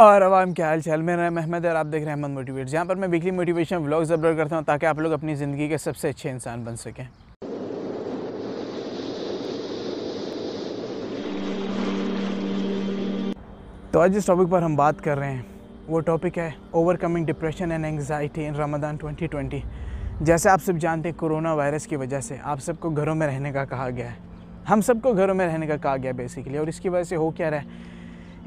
और आवाम क्या हाल चाल मेरा नाम अहमद और आप देख रहे हैं अहमद मोटिवेट जहाँ पर मैं बिकली मोटिवेशन व्लॉग्स अपलोड करता हूँ ताकि आप लोग अपनी ज़िंदगी के सबसे अच्छे इंसान बन सकें तो आज जिस टॉपिक पर हम बात कर रहे हैं वो टॉपिक है overcoming depression and anxiety in Ramadan 2020 जैसे आप सब जानते हैं कोरोना वायरस की वजह से आप सबको घरों में रहने का कहा गया है हम सबको घरों में रहने का कहा गया बेसिकली और इसकी वजह से हो क्या रहा है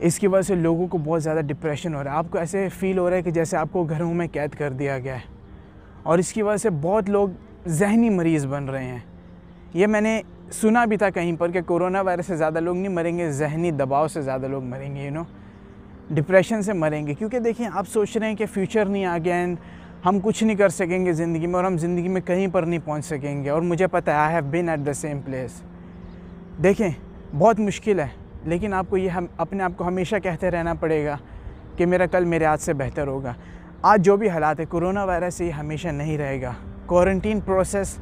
इसकी वजह से लोगों को बहुत ज़्यादा डिप्रेशन हो रहा है आपको ऐसे फील हो रहा है कि जैसे आपको घरों में कैद कर दिया गया है और इसकी वजह से बहुत लोग जहनी मरीज़ बन रहे हैं ये मैंने सुना भी था कहीं पर कि कोरोना वायरस से ज़्यादा लोग नहीं मरेंगे जहनी दबाव से ज़्यादा लोग मरेंगे यू नो डिप्रेशन से मरेंगे क्योंकि देखिए आप सोच रहे हैं कि फ्यूचर नहीं आ गया एंड हम कुछ नहीं कर सकेंगे ज़िंदगी में और हम ज़िंदगी में कहीं पर नहीं पहुंच सकेंगे और मुझे पता है I have been at the same place देखें बहुत मुश्किल है लेकिन आपको ये हम अपने आप को हमेशा कहते रहना पड़ेगा कि मेरा कल मेरे आज से बेहतर होगा आज जो भी हालात है कोरोना वायरस ये हमेशा नहीं रहेगा quarantine process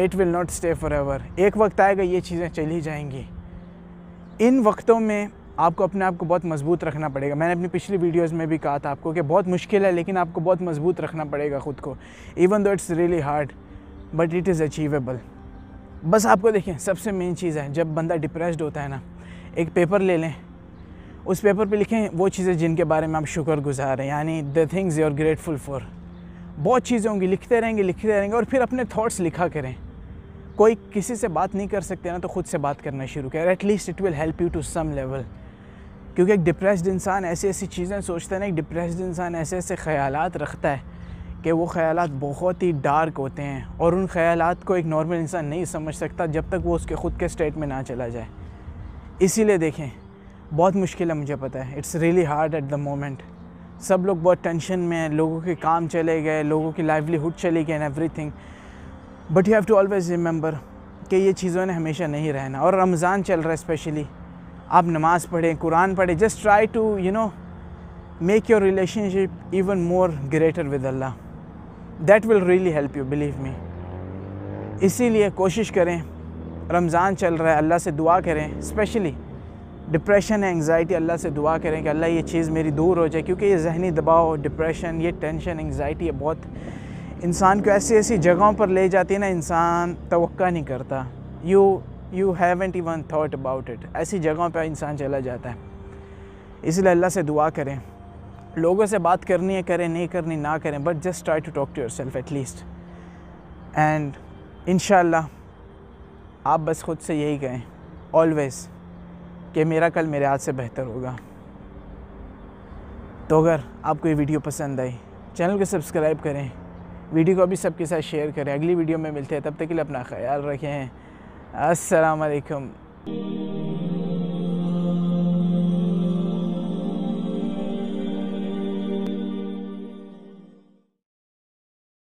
it will not stay forever एक वक्त आएगा ये चीज़ें चली जाएंगी इन वक्तों में आपको अपने आप को बहुत मजबूत रखना पड़ेगा मैंने अपनी पिछली वीडियोस में भी कहा था आपको कि बहुत मुश्किल है लेकिन आपको बहुत मजबूत रखना पड़ेगा ख़ुद को even though it's really hard but it is achievable बस आपको देखें सबसे मेन चीज़ है जब बंदा डिप्रेस्ड होता है ना एक पेपर ले लें उस पेपर पे लिखें वो चीज़ें जिनके बारे में आप शुक्र गुजार हैं यानी the things you are grateful for बहुत चीज़ें होंगी लिखते रहेंगे लिखते रहेंगे और फिर अपने थॉट्स लिखा करें कोई किसी से बात नहीं कर सकते ना तो ख़ुद से बात करना शुरू करें at least it will help you to some level क्योंकि एक डिप्रेस इंसान ऐसी ऐसी चीज़ें सोचता है ना एक डिप्रेस इंसान ऐसे ऐसे ख्याल रखता है कि वो ख्याल बहुत ही डार्क होते हैं और उन ख्याल को एक नॉर्मल इंसान नहीं समझ सकता जब तक वो उसके ख़ुद के स्टेट में ना चला जाए इसीलिए देखें बहुत मुश्किल है मुझे पता है it's really hard at the moment सब लोग बहुत टेंशन में हैं लोगों के काम चले गए लोगों की लाइवलीहुड चली गई and everything but you have to always remember कि ये चीज़ों ने हमेशा नहीं रहना और रमज़ान चल रहा है स्पेशली आप नमाज़ पढ़ें कुरान पढ़ें just try to you know make your relationship even more greater with Allah that will really help you believe me इसीलिए कोशिश करें रमज़ान चल रहा है अल्लाह से दुआ करें स्पेशली डिप्रेशन एंगज़ाइटी अल्लाह से दुआ करें कि अल्लाह ये चीज़ मेरी दूर हो जाए क्योंकि ये जहनी दबाव डिप्रेशन ये टेंशन एंगज़ाइटी ये बहुत इंसान को ऐसी ऐसी जगहों पर ले जाती है ना इंसान तो नहीं करता you you haven't even thought about it ऐसी जगहों पर इंसान चला जाता है इसलिए अल्लाह से दुआ करें लोगों से बात करनी है करें नहीं करनी ना करें but just try to talk to yourself at least and in आप बस खुद से यही कहें ऑलवेज़ कि मेरा कल मेरे हाथ से बेहतर होगा तो अगर आपको ये वीडियो पसंद आई चैनल को सब्सक्राइब करें वीडियो को अभी सबके साथ शेयर करें अगली वीडियो में मिलते हैं तब तक के लिए अपना ख्याल रखें असलकम